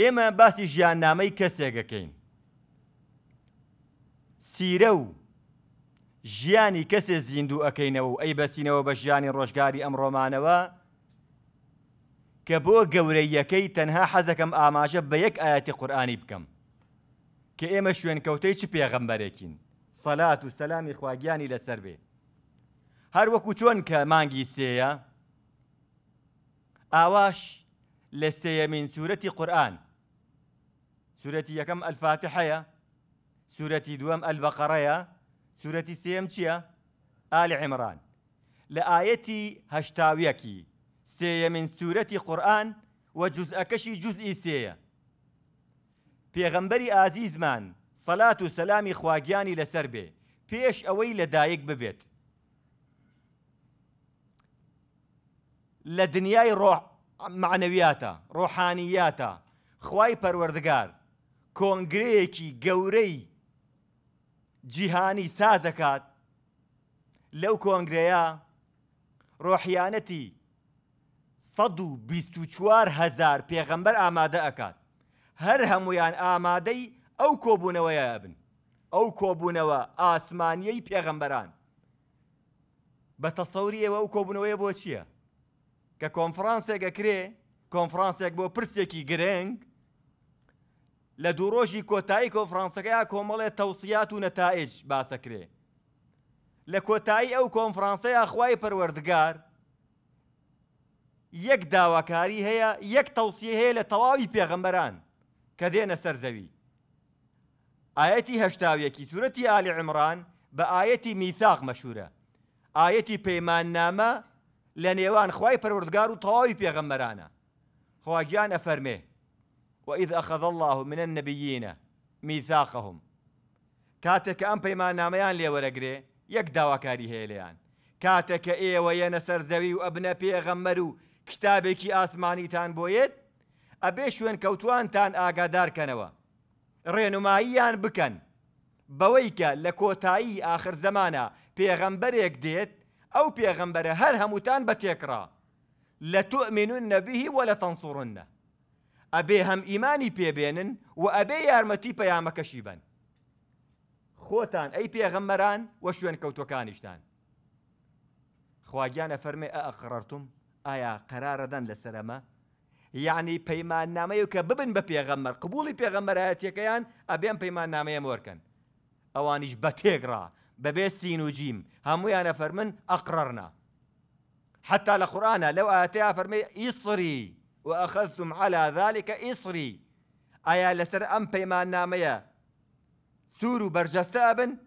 ئێمە باسی ژیاننامەی کەسێکەکەین سیرە و ژیانی کەسێ زیندوو ئەەکەینەوە و ئەی بەسینەوە بە ژیانی ڕۆژگاری ئەم ڕۆمانەوە کە بۆ گەورەیەکەی تەنها حەزەکەم ئاماژە بە یەک ئاەتی قورآانی بکەم کە ئێمە شوێنکەوتەی چ پێغەمبەرێکین سەلات و سەلامی خواگیانی لەسەر بێ هەر وەکو چۆن کە مانگی سێیە ئاواش لە سورة سوورەتی سورة يكم الفاتحة سورة سوورەتی دووەم ئەلبەقەڕەیە سوورەتی سێم چییە؟ ئالی عێمران لە سورة هەشتاویەکی سێەمین سوورەتی قورآن و جزئەکەشی جزئی سێیە پێغەمبەری ئازیزمان سەلات و سەلامی خواگیانی لەسەر بێ پێش ئەوەی لەدایک ببێت لە دنیای ڕۆح معنەویاتە ڕۆحانیاتە خی پەروەردگار کۆنگرەیەکی گەورەی جیهانی سازەکات لەو کۆنگرەیە ڕۆحیانەتی چوار هزار پێغەمبەر ئامادە ئەکات هەر هەمویان ئامادەی ئەو کۆبوونەوەیە بن ئەو کۆبوونەوە ئاسمانیەی پێغەمبەران بە تەسەوری ئێوە ئەو کۆبوونەوەی بۆ چییە؟ کە کۆنفرانسێک ئەکرێ کۆنفرانسێک بۆ پرسێکی گرنگ لە دوورۆژی کۆتایی کۆفرانسەکەی کۆمەڵێ تەوسیات و نەتائج باسەکرێ لە کۆتایی ئەو کۆنفرانسەیە خوای پەروەردگار یەک داواکاری هەیە یەک تەوسی هەیە لە تەواوی پێغەمبەران کە دێنە سەر زەوی ئاەتی هەشتاویەکی سوورەتی ئالی عمران بە ئاەتی میثاق مەشورە ئاەتی پەیماننامە لە نێوان خی پەروردگار و تەواوی پێغەممەرانە خواگیان ئەفەرمێ وإذ أخذ الله من النبيين ميثاقهم کاتێک کە ئەم پەیمانامەیان لێوەرەگرێ یەک داواکاری هەیە لەیان کاتێک کە ئێوە یەنە سەرزەوی و ئەبنە پێغەممەر و کتابێکی ئاسمانیتان بۆیت ئەبێ شوێن کەوتوانتان ئاگادارکەنەوە ڕێنماییان بکەن بەوەی کە لە کۆتایی ئاخر زەمانە پێغەمبەرێک دێت أو بيغمبر هر هموتان بتيكرا تؤمنن به ولا تنصرن أبي هم إيماني بيبينن وأبي يارمتي بيامك شيبن خوتان أي بيغمران وشوين كوتوكانشتان خواجيان فرمي أقررتم آيا قرار دان لسلامة يعني بيمان ناميوك ببن ببيغمر قبولي بيغمر هاتيكيان أبيان بيمان ناميوكان أوانيش بتيغرا ببێ سين وجيم هم ويانا فرمن أقررنا حتى لە قورآە لەو ئااتیا فەرمی ئیسری على ذلك إصري أيا لسر أم پەیمان نامەیە سورو و بەرجەستە إيوه بن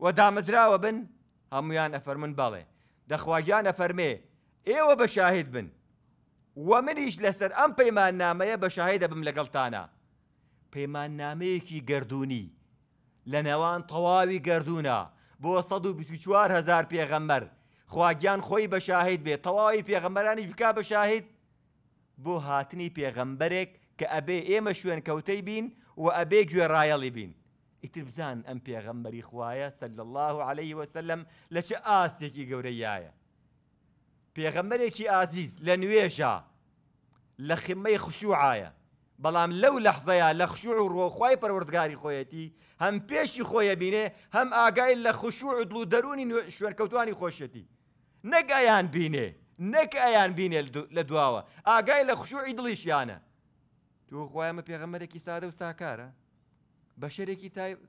و دامەزراوە بن هەمویان ئەفەرمن بەڵێ دەخواگیان فرمي ئێوە بە بن ومن إيش لسر أم پەیمان نامەیە بە شاهدە بم لەگەڵتانە پەیمان نامەیەکی جردوني لە نێوان تەواوی گردونە بۆ 1940 هزار پێغەمەر خواگیان خۆی بە شاهید بێت تەواوی پێغەمەرانی بک بە شاهید بۆ هاتنی پێغەمبەرێک کە ئەبێ ئێمە شوێن کەوتەی بین و ئەبێ گوێڕایەڵی بین ئیتر بزان ئەم پێغەمبەری خوایە سەل الله عليه وسلم لە چه ئاستێکی گەورەیایە پێغەمبەرێکی ئازیز لە نوێژە لە خمەی خشوعایە بەڵام لەو لەحزەیە لە خشوع و ڕۆخوای پەروەردگاری خۆیەتی هەم پێشی خۆیە بینێ هەم ئاگای لە خشوع عدل و دەرونی شوێنکەوتانی خۆشەتی نەگایان بینێ نەک ئەیان بینێ لە دواوە ئاگای لە خشوعی دڵیشیانە تو خۆیانمە پێغەمەرێکی سادە و ساکارە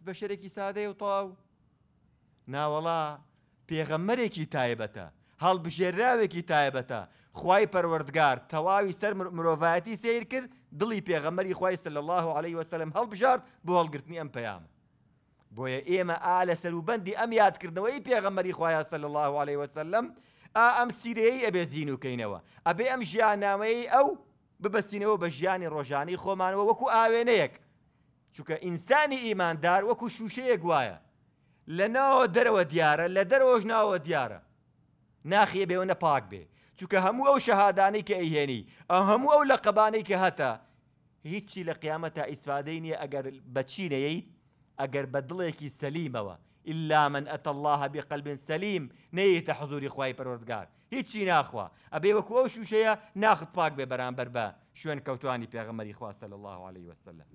بە شەرێکی سادەیە و تاو ناوەڵا پێغەمەرێکی تایبەتە هەڵبژێراوێکی تایبەتە خی پەروەردگار تەواوی سەر مرۆڤایەتی سیر کرد دڵی پێغەمەری خوایستە لە الله عليه وسلم هەڵبژارد بۆ هەڵگرتنی ئەم پەیامە بۆیە ئێمە ئا لە سەروبندی ئەم یادکردنەوەی پێغەمەری خوایە سەل الله عليه وسلم ئا ئەم سیرەیە ئەبێ زیین وکەینەوە ئەبێ ئەم ژیاننامەیە ئەو ببەستینەوە بە ژیانی ڕۆژانی خۆمانەوە وەکو ئاوێنەیەک چونکە ئینسانی ئیماندار وەکو شووشەیە گوایە لە ناوە دەرەوە دیارە لە دەرۆژ ناوە دیارە ناخیە بێەوە نەپاک بێ به هەموو ئەو او کە ئەیهێنی ئەم هەموو او لە قەبانەی هتا هەتا هیچی لە قیامەت تا ئیسفادەی نییە ئەگەر بەچینەیەیت ئەگەر بە دڵێکی سەلیمەوە إلا من أتى الله بقلب سليم نيت حضور خواي پروردگار هیچی ناخوا ئەبێ أو شو شوشەیە ناخد پاک بێ بربا شو أن کەوتانی پێغەمەری خوا صلى الله عليه وسلم